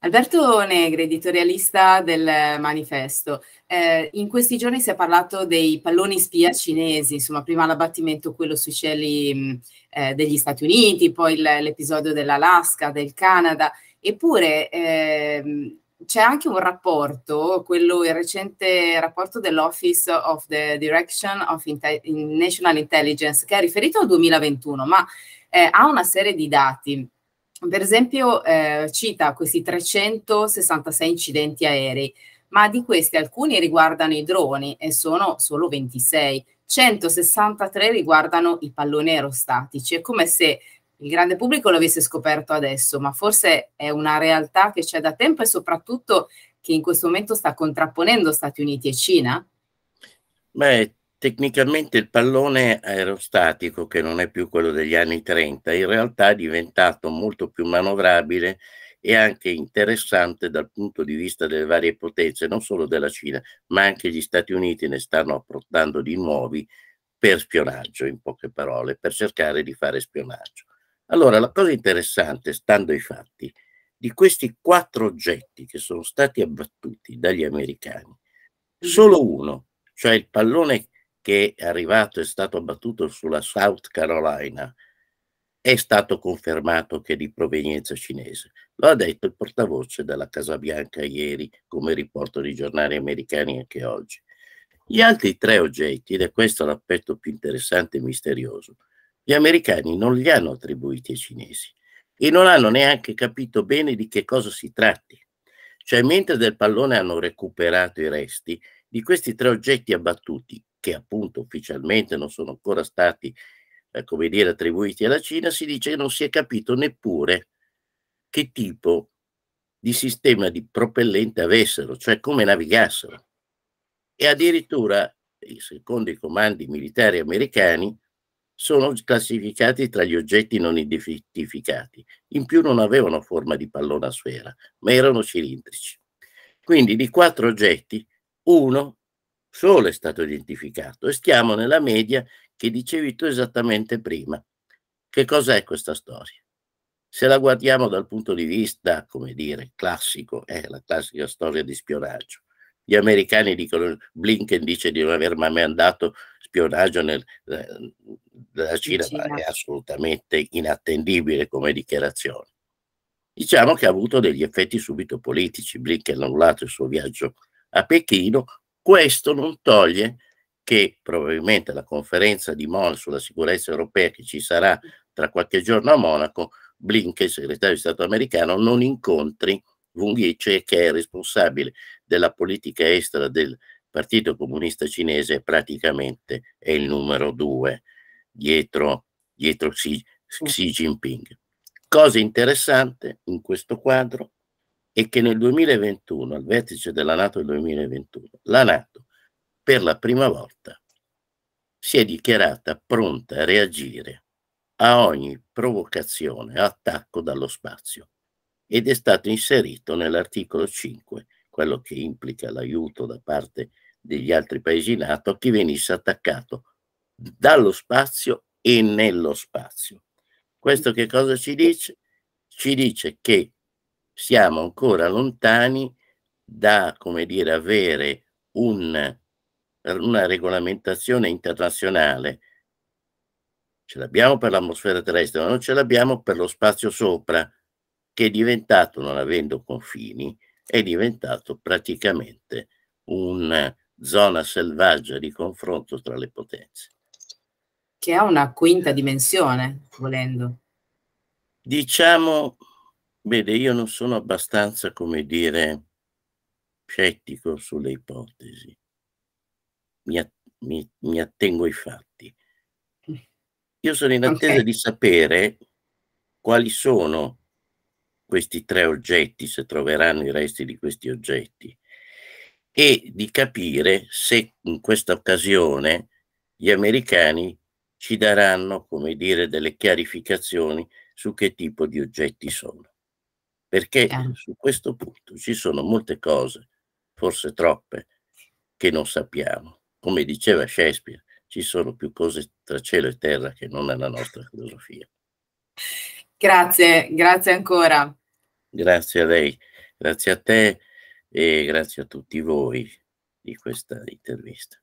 Alberto Negri, editorialista del manifesto. Eh, in questi giorni si è parlato dei palloni spia cinesi, insomma, prima l'abbattimento quello sui cieli eh, degli Stati Uniti, poi l'episodio dell'Alaska, del Canada, eppure eh, c'è anche un rapporto, quello, il recente rapporto dell'Office of the Direction of Inte National Intelligence, che è riferito al 2021, ma eh, ha una serie di dati per esempio eh, cita questi 366 incidenti aerei, ma di questi alcuni riguardano i droni e sono solo 26, 163 riguardano i palloni aerostatici. È come se il grande pubblico l'avesse scoperto adesso, ma forse è una realtà che c'è da tempo e soprattutto che in questo momento sta contrapponendo Stati Uniti e Cina? Beh, Tecnicamente il pallone aerostatico, che non è più quello degli anni 30, in realtà è diventato molto più manovrabile e anche interessante dal punto di vista delle varie potenze, non solo della Cina, ma anche gli Stati Uniti ne stanno approntando di nuovi per spionaggio, in poche parole, per cercare di fare spionaggio. Allora, la cosa interessante, stando ai fatti, di questi quattro oggetti che sono stati abbattuti dagli americani, mm-hmm. solo uno, cioè il pallone che è arrivato, è stato abbattuto sulla South Carolina, è stato confermato che è di provenienza cinese. Lo ha detto il portavoce della Casa Bianca ieri, come riporto i giornali americani anche oggi. Gli altri tre oggetti, ed è questo l'aspetto più interessante e misterioso, gli americani non li hanno attribuiti ai cinesi e non hanno neanche capito bene di che cosa si tratti. Cioè, mentre del pallone hanno recuperato i resti, di questi tre oggetti abbattuti, che appunto ufficialmente non sono ancora stati, eh, come dire, attribuiti alla Cina, si dice che non si è capito neppure che tipo di sistema di propellente avessero, cioè come navigassero. E addirittura, secondo i comandi militari americani, sono classificati tra gli oggetti non identificati. In più non avevano forma di pallone a sfera, ma erano cilindrici. Quindi di quattro oggetti, uno solo è stato identificato e stiamo nella media che dicevi tu esattamente prima. Che cos'è questa storia? Se la guardiamo dal punto di vista, come dire, classico, è eh, la classica storia di spionaggio. Gli americani dicono, Blinken dice di non aver mai mandato spionaggio nella eh, Cina, Cina, ma è assolutamente inattendibile come dichiarazione. Diciamo che ha avuto degli effetti subito politici. Blinken ha annullato il suo viaggio a Pechino, questo non toglie che probabilmente la conferenza di Mon sulla sicurezza europea che ci sarà tra qualche giorno a Monaco, Blinken, segretario di Stato americano, non incontri Vunghice, cioè che è responsabile della politica estera del Partito Comunista Cinese, praticamente è il numero due dietro, dietro Xi, Xi Jinping. Cosa interessante in questo quadro è che nel 2021, al vertice della Nato del 2021, la Nato per la prima volta si è dichiarata pronta a reagire a ogni provocazione, attacco dallo spazio ed è stato inserito nell'articolo 5, quello che implica l'aiuto da parte degli altri paesi NATO a chi venisse attaccato dallo spazio e nello spazio. Questo che cosa ci dice? Ci dice che siamo ancora lontani da, come dire, avere un, una regolamentazione internazionale. Ce l'abbiamo per l'atmosfera terrestre, ma non ce l'abbiamo per lo spazio sopra, che è diventato, non avendo confini, è diventato praticamente una zona selvaggia di confronto tra le potenze. Che ha una quinta dimensione, volendo. Diciamo Vede, io non sono abbastanza, come dire, scettico sulle ipotesi. Mi, att mi, mi attengo ai fatti. Io sono in attesa okay. di sapere quali sono questi tre oggetti, se troveranno i resti di questi oggetti, e di capire se in questa occasione gli americani ci daranno, come dire, delle chiarificazioni su che tipo di oggetti sono perché eh. su questo punto ci sono molte cose, forse troppe, che non sappiamo. Come diceva Shakespeare, ci sono più cose tra cielo e terra che non nella nostra filosofia. Grazie, grazie ancora. Grazie a lei, grazie a te e grazie a tutti voi di questa intervista.